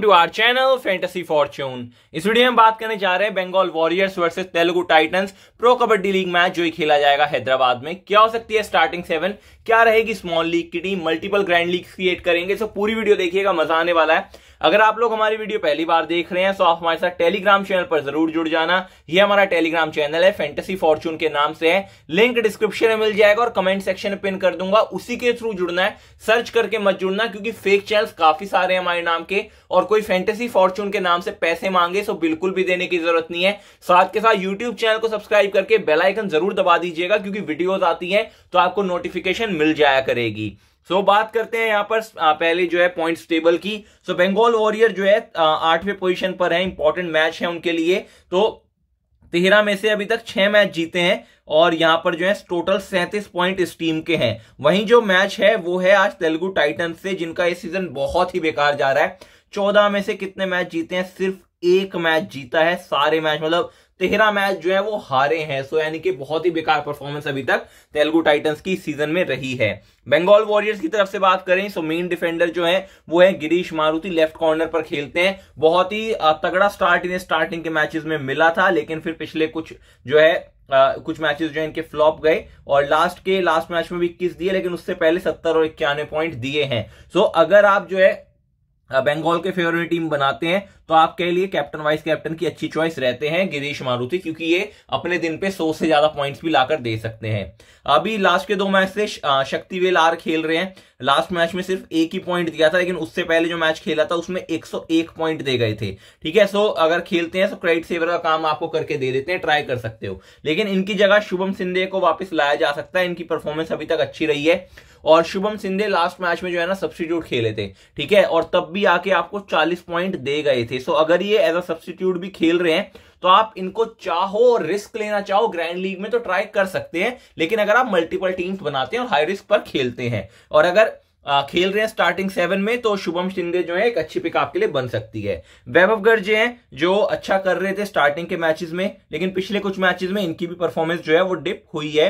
to our channel fantasy fortune इस video में बात करने जा रहे हैं Bengal warriors versus Telugu titans pro kabaddi league match जो खेला जाएगा हैदराबाद में क्या हो सकती है स्टार्टिंग सेवन क्या रहेगी स्मॉल लीग की team multiple grand league create करेंगे सो पूरी वीडियो देखिएगा मजा आने वाला है अगर आप लोग हमारी वीडियो पहली बार देख रहे हैं तो आप हमारे साथ टेलीग्राम चैनल पर जरूर जुड़ जाना ये हमारा टेलीग्राम चैनल है फेंटेसी फॉर्चून के नाम से है लिंक डिस्क्रिप्शन में मिल जाएगा और कमेंट सेक्शन में पिन कर दूंगा उसी के थ्रू जुड़ना है सर्च करके मत जुड़ना क्योंकि फेक चैनल काफी सारे हैं हमारे नाम के और कोई फेंटेसी फॉर्चून के नाम से पैसे मांगे सो तो बिल्कुल भी देने की जरूरत नहीं है साथ के साथ यूट्यूब चैनल को सब्सक्राइब करके बेलाइकन जरूर दबा दीजिएगा क्योंकि वीडियोज आती है तो आपको नोटिफिकेशन मिल जाया करेगी सो so, बात करते हैं यहाँ पर पहले जो है पॉइंट्स टेबल की सो बंगाल वॉरियर जो है आठवें पोजीशन पर है इंपॉर्टेंट मैच है उनके लिए तो तेरह में से अभी तक छह मैच जीते हैं और यहाँ पर जो है टोटल सैंतीस पॉइंट इस टीम के हैं वहीं जो मैच है वो है आज तेलुगु टाइटन से जिनका ये सीजन बहुत ही बेकार जा रहा है चौदह में से कितने मैच जीते हैं सिर्फ एक मैच जीता है सारे मैच मतलब तेरह मैच जो है वो हारे हैं सो यानी कि बहुत ही बेकार परफॉर्मेंस अभी तक तेलुगु टाइटंस की सीजन में रही है बंगाल वॉरियर्स की तरफ से बात करें सो मेन डिफेंडर जो है वो है गिरीश मारुति लेफ्ट कॉर्नर पर खेलते हैं बहुत ही तगड़ा स्टार्ट इन्हें स्टार्टिंग के मैचेस में मिला था लेकिन फिर पिछले कुछ जो है आ, कुछ मैचेस जो इनके फ्लॉप गए और लास्ट के लास्ट मैच में भी इक्कीस दिए लेकिन उससे पहले सत्तर और इक्यानवे पॉइंट दिए हैं सो so, अगर आप जो है बंगाल के फेवर में टीम बनाते हैं तो आपके लिए कैप्टन वाइस कैप्टन की अच्छी चॉइस रहते हैं गिरीश मारुति क्योंकि ये अपने दिन पे सौ से ज्यादा पॉइंट्स भी लाकर दे सकते हैं अभी लास्ट के दो मैच से शक्तिवेल आर खेल रहे हैं लास्ट मैच में सिर्फ एक ही पॉइंट दिया था लेकिन उससे पहले जो मैच खेला था उसमें 101 पॉइंट दे गए थे ठीक है सो अगर खेलते हैं तो क्रेडिट सेवर का काम आपको करके दे देते हैं ट्राई कर सकते हो लेकिन इनकी जगह शुभम सिंधे को वापस लाया जा सकता है इनकी परफॉर्मेंस अभी तक अच्छी रही है और शुभम सिंधे लास्ट मैच में जो है ना सब्सटीट्यूट खेले थे ठीक है और तब भी आके आपको 40 पॉइंट दे गए थे सो अगर ये एज अ सब्सटीट्यूट भी खेल रहे हैं तो आप इनको चाहो रिस्क लेना चाहो ग्रैंड लीग में तो ट्राई कर सकते हैं लेकिन अगर आप मल्टीपल टीम्स बनाते हैं और हाई रिस्क पर खेलते हैं और अगर खेल रहे हैं स्टार्टिंग सेवन में तो शुभम शिंदे जो है एक अच्छी पिक आपके लिए बन सकती है वैभव गर्जे हैं जो अच्छा कर रहे थे स्टार्टिंग के मैचेस में लेकिन पिछले कुछ मैचेस में इनकी भी परफॉर्मेंस जो है वो डिप हुई है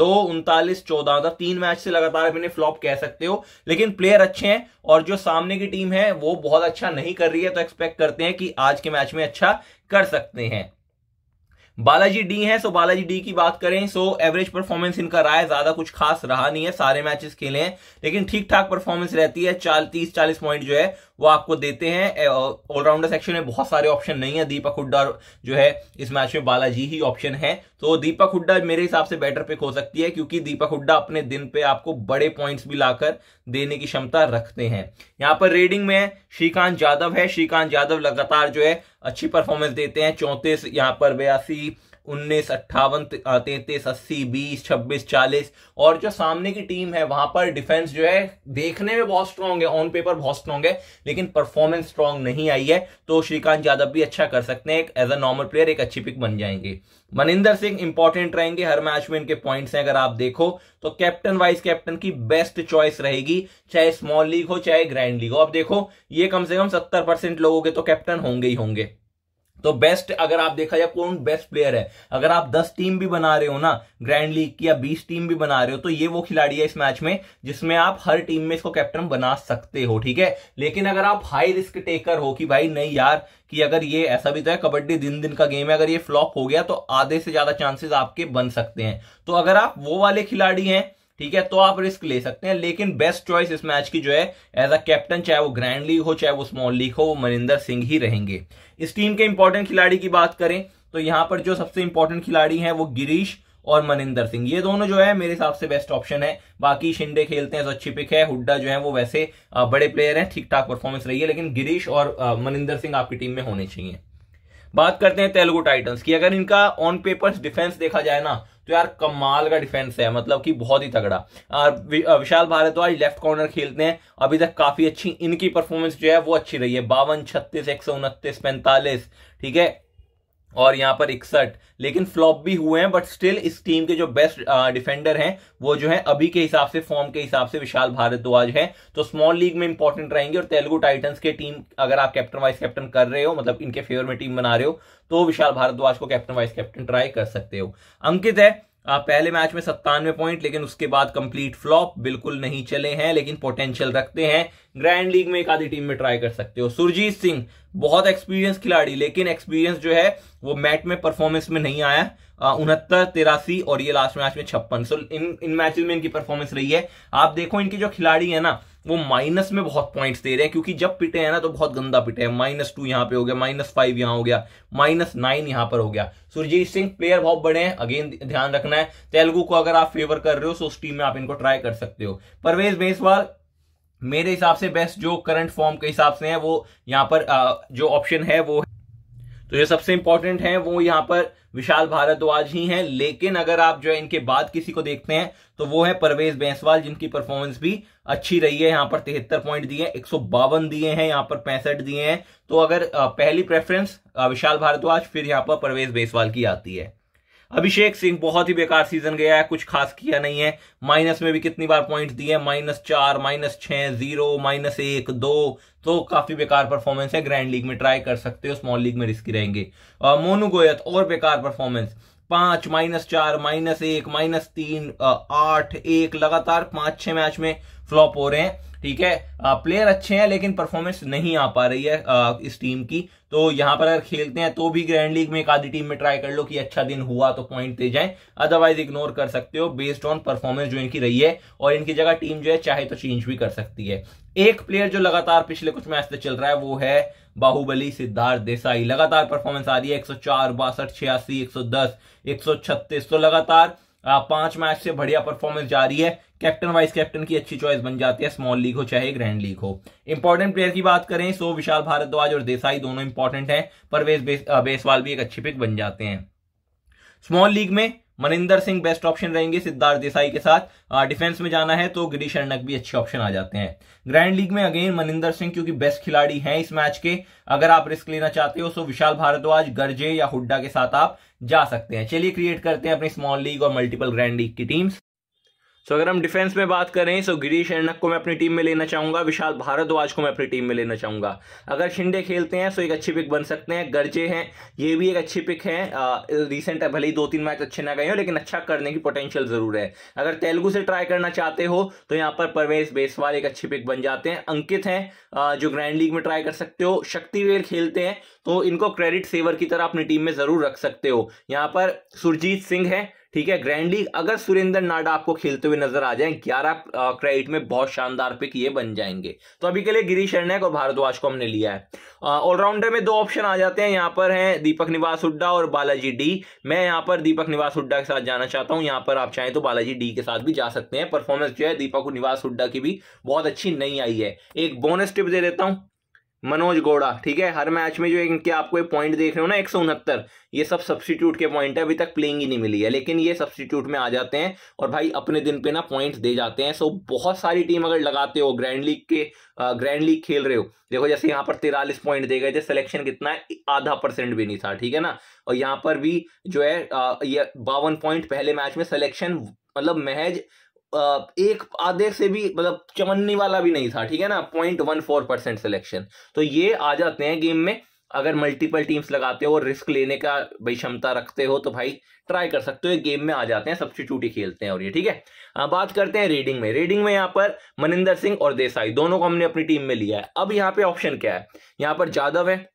दो उनतालीस चौदह था मतलब तीन मैच से लगातार आप इन्हें फ्लॉप कह सकते हो लेकिन प्लेयर अच्छे हैं और जो सामने की टीम है वो बहुत अच्छा नहीं कर रही है तो एक्सपेक्ट करते हैं कि आज के मैच में अच्छा कर सकते हैं बालाजी डी है सो बालाजी डी की बात करें सो एवरेज परफॉर्मेंस इनका रहा है ज्यादा कुछ खास रहा नहीं है सारे मैचेस खेले हैं लेकिन ठीक ठाक परफॉर्मेंस रहती है चाल तीस चालीस पॉइंट जो है वो आपको देते हैं ऑलराउंडर सेक्शन में बहुत सारे ऑप्शन नहीं है दीपक हुड्डा जो है इस मैच में बालाजी ही ऑप्शन है तो दीपक हुड्डा मेरे हिसाब से बेटर पिक हो सकती है क्योंकि दीपक हुड्डा अपने दिन पे आपको बड़े पॉइंट्स भी लाकर देने की क्षमता रखते हैं यहां पर रेडिंग में श्रीकांत यादव है श्रीकांत यादव लगातार जो है अच्छी परफॉर्मेंस देते हैं चौंतीस यहां पर बयासी उन्नीस अट्ठावन तैतीस अस्सी बीस छब्बीस चालीस और जो सामने की टीम है वहां पर डिफेंस जो है देखने में बहुत स्ट्रांग है ऑन पेपर बहुत स्ट्रांग है लेकिन परफॉर्मेंस स्ट्रांग नहीं आई है तो श्रीकांत यादव भी अच्छा कर सकते हैं एज अ नॉर्मल प्लेयर एक अच्छी पिक बन जाएंगे मनिंदर सिंह इंपॉर्टेंट रहेंगे हर मैच में इनके पॉइंट्स हैं अगर आप देखो तो कैप्टन वाइस कैप्टन की बेस्ट चॉइस रहेगी चाहे स्मॉल लीग हो चाहे ग्रैंड लीग हो अब देखो ये कम से कम सत्तर परसेंट लोगों के तो कैप्टन होंगे ही होंगे तो बेस्ट अगर आप देखा जाए कौन बेस्ट प्लेयर है अगर आप 10 टीम भी बना रहे हो ना ग्रैंड लीग की या 20 टीम भी बना रहे हो तो ये वो खिलाड़ी है इस मैच में जिसमें आप हर टीम में इसको कैप्टन बना सकते हो ठीक है लेकिन अगर आप हाई रिस्क टेकर हो कि भाई नहीं यार कि अगर ये ऐसा भी तो है कबड्डी दिन दिन का गेम है अगर ये फ्लॉप हो गया तो आधे से ज्यादा चांसेस आपके बन सकते हैं तो अगर आप वो वाले खिलाड़ी हैं ठीक है तो आप रिस्क ले सकते हैं लेकिन बेस्ट चॉइस इस मैच की जो है एज अ कैप्टन चाहे वो ग्रैंड लीग हो चाहे वो स्मॉल लीग हो वो मनिंदर सिंह ही रहेंगे इस टीम के इंपॉर्टेंट खिलाड़ी की बात करें तो यहां पर जो सबसे इंपॉर्टेंट खिलाड़ी हैं वो गिरीश और मनिंदर सिंह ये दोनों जो है मेरे हिसाब से बेस्ट ऑप्शन है बाकी शिंदे खेलते हैं तो अच्छी पिक है हुड्डा जो है वो वैसे बड़े प्लेयर हैं ठीक ठाक परफॉर्मेंस रही है लेकिन गिरीश और मनिंदर सिंह आपकी टीम में होने चाहिए बात करते हैं तेलुगु टाइटन्स की अगर इनका ऑन पेपर डिफेंस देखा जाए ना तो यार कमाल का डिफेंस है मतलब कि बहुत ही तगड़ा विशाल भारद्वाज लेफ्ट कॉर्नर खेलते हैं अभी तक काफी अच्छी इनकी परफॉर्मेंस जो है वो अच्छी रही है बावन छत्तीस एक सौ उनतीस पैंतालीस ठीक है और यहां पर इकसठ लेकिन फ्लॉप भी हुए हैं बट स्टिल इस टीम के जो बेस्ट डिफेंडर हैं वो जो है अभी के हिसाब से फॉर्म के हिसाब से विशाल भारद्वाज है तो स्मॉल लीग में इंपॉर्टेंट रहेंगे और तेलुगु टाइटंस के टीम अगर आप कैप्टन वाइस कैप्टन कर रहे हो मतलब इनके फेवर में टीम बना रहे हो तो विशाल भारद्वाज को कैप्टन वाइस कैप्टन ट्राई कर सकते हो अंकित है पहले मैच में सत्तानवे पॉइंट लेकिन उसके बाद कंप्लीट फ्लॉप बिल्कुल नहीं चले हैं लेकिन पोटेंशियल रखते हैं ग्रैंड लीग में एक आधी टीम में ट्राई कर सकते हो सुरजीत सिंह बहुत एक्सपीरियंस खिलाड़ी लेकिन एक्सपीरियंस जो है वो मैट में परफॉर्मेंस में नहीं आया उनहत्तर तिरासी और ये लास्ट मैच में छप्पन सो इन इन मैचेस में इनकी परफॉर्मेंस रही है आप देखो इनके जो खिलाड़ी है ना वो माइनस में बहुत पॉइंट्स दे रहे हैं क्योंकि जब पिटे हैं ना तो बहुत गंदा पिटे हैं माइनस टू यहाँ पे हो गया माइनस फाइव यहाँ हो गया माइनस नाइन यहाँ पर हो गया सुरजीत सिंह प्लेयर बहुत बड़े हैं अगेन ध्यान रखना है तेलुगु को अगर आप फेवर कर रहे हो तो उस टीम में आप इनको ट्राई कर सकते हो परवेज बेसवाल मेरे हिसाब से बेस्ट जो करंट फॉर्म के हिसाब से है वो यहाँ पर जो ऑप्शन है वो तो ये सबसे इंपॉर्टेंट है वो यहाँ पर विशाल भारद्वाज ही हैं लेकिन अगर आप जो है इनके बाद किसी को देखते हैं तो वो है परवेज बैंसवाल जिनकी परफॉर्मेंस भी अच्छी रही है यहाँ पर तिहत्तर पॉइंट दिए एक दिए हैं यहाँ पर पैंसठ दिए हैं तो अगर पहली प्रेफरेंस विशाल भारद्वाज फिर यहाँ पर परवेज बैंसवाल की आती है अभिषेक सिंह बहुत ही बेकार सीजन गया है कुछ खास किया नहीं है माइनस में भी कितनी बार पॉइंट दिए माइनस चार माइनस छह जीरो माइनस एक दो तो काफी बेकार परफॉर्मेंस है ग्रैंड लीग में ट्राई कर सकते हो स्मॉल लीग में रिस्की रहेंगे और मोनू गोयत और बेकार परफॉर्मेंस पांच माइनस चार माइनस एक माइनस तीन आठ एक लगातार पांच छह मैच में फ्लॉप हो रहे हैं ठीक है प्लेयर अच्छे हैं लेकिन परफॉर्मेंस नहीं आ पा रही है इस टीम की तो यहां पर अगर खेलते हैं तो भी ग्रैंड लीग में एक आधी टीम में ट्राई कर लो कि अच्छा दिन हुआ तो पॉइंट दे जाए अदरवाइज इग्नोर कर सकते हो बेस्ड ऑन परफॉर्मेंस जो इनकी रही है और इनकी जगह टीम जो है चाहे तो चेंज भी कर सकती है एक प्लेयर जो लगातार पिछले कुछ मैच से चल रहा है वो है बाहुबली सिद्धार्थ देसाई लगातार परफॉर्मेंस आ रही है एक सौ चार बासठ छियासी एक सौ दस एक सौ छत्तीस तो लगातार पांच मैच से बढ़िया परफॉर्मेंस जा रही है कैप्टन वाइस कैप्टन की अच्छी चॉइस बन जाती है स्मॉल लीग हो चाहे ग्रैंड लीग हो इंपॉर्टेंट प्लेयर की बात करें सो विशाल भारद्वाज और देसाई दोनों इंपॉर्टेंट हैं परवेज बेसवाल भी एक अच्छे पिक बन जाते हैं स्मॉल लीग में मनिंदर सिंह बेस्ट ऑप्शन रहेंगे सिद्धार्थ देसाई के साथ डिफेंस में जाना है तो गिरीश अर्णक भी अच्छे ऑप्शन आ जाते हैं ग्रैंड लीग में अगेन मनिंदर सिंह क्योंकि बेस्ट खिलाड़ी हैं इस मैच के अगर आप रिस्क लेना चाहते हो तो विशाल भारद्वाज गर्जे या हुड्डा के साथ आप जा सकते हैं चलिए क्रिएट करते हैं अपनी स्मॉल लीग और मल्टीपल ग्रैंड लीग की टीम्स सो so, अगर हम डिफेंस में बात करें सो गिरीश एनक को मैं अपनी टीम में लेना चाहूंगा विशाल भारद्वाज को मैं अपनी टीम में लेना चाहूंगा अगर शिंडे खेलते हैं सो एक अच्छी पिक बन सकते हैं गर्जे हैं ये भी एक अच्छी पिक है रिसेंट भले ही दो तीन मैच अच्छे ना गए हो लेकिन अच्छा करने की पोटेंशियल जरूर है अगर तेलुगु से ट्राई करना चाहते हो तो यहाँ पर परवेश बेसवाल एक अच्छी पिक बन जाते हैं अंकित हैं जो ग्रैंड लीग में ट्राई कर सकते हो शक्तिवेल खेलते हैं तो इनको क्रेडिट सेवर की तरह अपनी टीम में जरूर रख सकते हो यहाँ पर सुरजीत सिंह है ठीक है ग्रैंड लीग अगर सुरेंद्र नाडा आपको खेलते हुए नजर आ जाए ग्यारह क्रेडिट में बहुत शानदार पिक ये बन जाएंगे तो अभी के लिए गिरीश हरनायक और भारद्वाज को हमने लिया है ऑलराउंडर में दो ऑप्शन आ जाते हैं यहाँ पर हैं दीपक निवास हुड्डा और बालाजी डी मैं यहाँ पर दीपक निवास हुड्डा के साथ जाना चाहता हूँ यहाँ पर आप चाहें तो बालाजी डी के साथ भी जा सकते हैं परफॉर्मेंस जो है दीपक निवास हुड्डा की भी बहुत अच्छी नहीं आई है एक बोनस टिप दे देता हूँ मनोज गौड़ा ठीक है हर मैच में जो इनके आपको एक पॉइंट देख रहे हो ना एक ये सब सब्सटीट्यूट के पॉइंट है अभी तक प्लेइंग ही नहीं मिली है लेकिन ये सब्सटीट्यूट में आ जाते हैं और भाई अपने दिन पे ना पॉइंट्स दे जाते हैं सो बहुत सारी टीम अगर लगाते हो ग्रैंड लीग के ग्रैंड लीग खेल रहे हो देखो जैसे यहाँ पर तिरालीस पॉइंट दे गए थे सिलेक्शन कितना है आधा परसेंट भी नहीं था ठीक है ना और यहाँ पर भी जो है ये बावन पॉइंट पहले मैच में सिलेक्शन मतलब महज एक आधे से भी मतलब चमन्नी वाला भी नहीं था ठीक है ना point one four percent selection तो ये आ जाते हैं गेम में अगर मल्टीपल टीम्स लगाते हो और रिस्क लेने का भाई क्षमता रखते हो तो भाई ट्राई कर सकते हो ये गेम में आ जाते हैं सबसे ही खेलते हैं और ये ठीक है आ, बात करते हैं रीडिंग में रीडिंग में यहाँ पर मनिंदर सिंह और देसाई दोनों को हमने अपनी टीम में लिया है अब यहाँ पे ऑप्शन क्या है यहाँ पर जादव है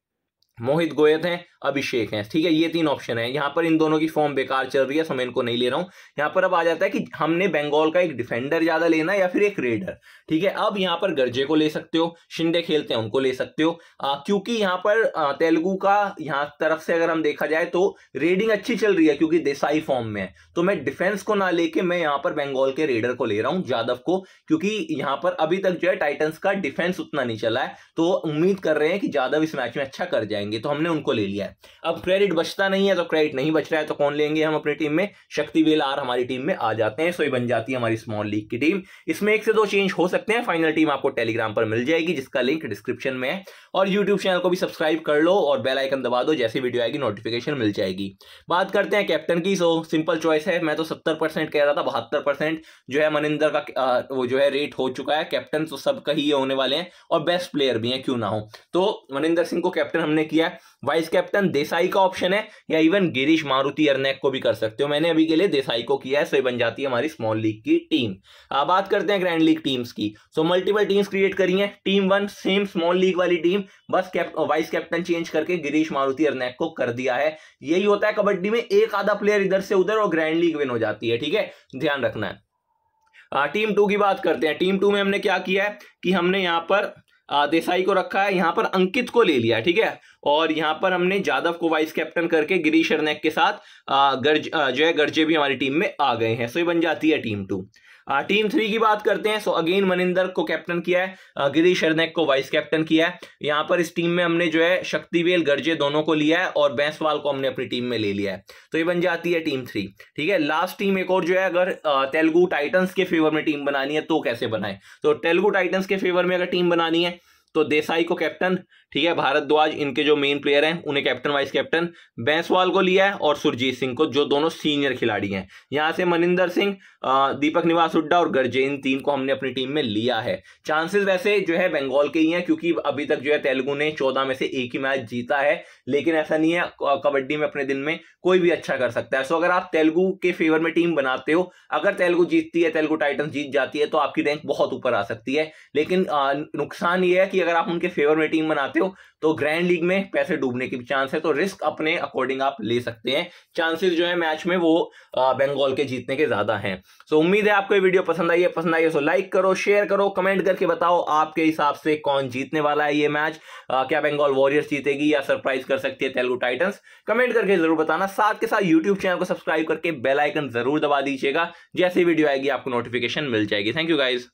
मोहित गोयत हैं अभिषेक हैं ठीक है ये तीन ऑप्शन है यहाँ पर इन दोनों की फॉर्म बेकार चल रही है सो मैं इनको नहीं ले रहा हूँ यहाँ पर अब आ जाता है कि हमने बंगाल का एक डिफेंडर ज्यादा लेना है या फिर एक रेडर ठीक है अब यहाँ पर गर्जे को ले सकते हो शिंदे खेलते हैं उनको ले सकते हो क्योंकि यहाँ पर तेलुगू का यहाँ तरफ से अगर हम देखा जाए तो रेडिंग अच्छी चल रही है क्योंकि देसाई फॉर्म में है तो मैं डिफेंस को ना लेके मैं यहाँ पर बंगाल के रेडर को ले रहा हूँ यादव को क्योंकि यहाँ पर अभी तक जो है टाइटन्स का डिफेंस उतना नहीं चला है तो उम्मीद कर रहे हैं कि यादव इस मैच में अच्छा कर जाएंगे लेंगे तो हमने उनको ले लिया है अब क्रेडिट बचता नहीं है तो क्रेडिट नहीं बच रहा है तो कौन लेंगे हम अपनी टीम में शक्ति वेल आर हमारी टीम में आ जाते हैं सो ये बन जाती है हमारी स्मॉल लीग की टीम इसमें एक से दो चेंज हो सकते हैं फाइनल टीम आपको टेलीग्राम पर मिल जाएगी जिसका लिंक डिस्क्रिप्शन में है और यूट्यूब चैनल को भी सब्सक्राइब कर लो और बेलाइकन दबा दो जैसी वीडियो आएगी नोटिफिकेशन मिल जाएगी बात करते हैं कैप्टन की सो सिंपल चॉइस है मैं तो सत्तर कह रहा था बहत्तर जो है मनिंदर का वो जो है रेट हो चुका है कैप्टन तो सब कही होने वाले हैं और बेस्ट प्लेयर भी हैं क्यों ना हो तो मनिंदर सिंह को कैप्टन हमने किया किया वाइस कैप्टन देसाई का ऑप्शन है या इवन गिरीश मारुति अरनेक को भी कर सकते हो मैंने अभी के लिए देसाई को किया है सो बन जाती है हमारी स्मॉल लीग की टीम अब बात करते हैं ग्रैंड लीग टीम्स की सो मल्टीपल टीम्स क्रिएट करी है team one same small league वाली टीम बस कैप वाइस कैप्टन चेंज करके गिरीश मारुति अरनेक को कर दिया है यही होता है कबड्डी में एक आधा प्लेयर इधर से उधर और ग्रैंड लीग विन हो जाती है ठीक है ध्यान रखना है टीम टू की बात करते हैं टीम टू में हमने क्या किया है कि हमने यहाँ पर देसाई को रखा है यहाँ पर अंकित को ले लिया ठीक है और यहाँ पर हमने जादव को वाइस कैप्टन करके गिरीश शर्नेक के साथ गर्ज जय गर्जे भी हमारी टीम में आ गए हैं सो ये बन जाती है टीम टू टीम थ्री की बात करते हैं सो अगेन मनिंदर को कैप्टन किया है गिरीश हरनेक को वाइस कैप्टन किया है यहाँ पर इस टीम में हमने जो है शक्तिवेल गर्जे दोनों को लिया है और बैंसवाल को हमने अपनी टीम में ले लिया है तो ये बन जाती है टीम थ्री ठीक है लास्ट टीम एक और जो है अगर तेलुगु टाइटन्स के फेवर में टीम बनानी है तो कैसे बनाए तो तेलुगु टाइटन्स के फेवर में अगर टीम बनानी है तो देसाई को कैप्टन ठीक है भारद्वाज इनके जो मेन प्लेयर हैं उन्हें कैप्टन वाइस कैप्टन बैंसवाल को लिया है और सुरजीत सिंह को जो दोनों सीनियर खिलाड़ी हैं यहाँ से मनिंदर सिंह दीपक निवास हुड्डा और गर्जे इन तीन को हमने अपनी टीम में लिया है चांसेस वैसे जो है बंगाल के ही हैं क्योंकि अभी तक जो है तेलुगु ने चौदह में से एक ही मैच जीता है लेकिन ऐसा नहीं है कबड्डी में अपने दिन में कोई भी अच्छा कर सकता है सो अगर आप तेलुगु के फेवर में टीम बनाते हो अगर तेलुगु जीतती है तेलुगु टाइटन जीत जाती है तो आपकी रैंक बहुत ऊपर आ सकती है लेकिन नुकसान ये है कि अगर आप उनके फेवर में टीम बनाते हो तो ग्रैंड लीग में पैसे डूबने के भी चांस है तो रिस्क अपने अकॉर्डिंग आप ले सकते हैं चांसेस जो है मैच में वो बंगाल के जीतने के ज्यादा हैं सो so, उम्मीद है आपको ये वीडियो पसंद आई है पसंद आई है सो तो लाइक करो शेयर करो कमेंट करके बताओ आपके हिसाब से कौन जीतने वाला है ये मैच आ, क्या बंगाल वॉरियर्स जीतेगी या सरप्राइज कर सकती है तेलुगु टाइटन्स कमेंट करके जरूर बताना साथ के साथ यूट्यूब चैनल को सब्सक्राइब करके बेलाइकन जरूर दबा दीजिएगा जैसी वीडियो आएगी आपको नोटिफिकेशन मिल जाएगी थैंक यू गाइज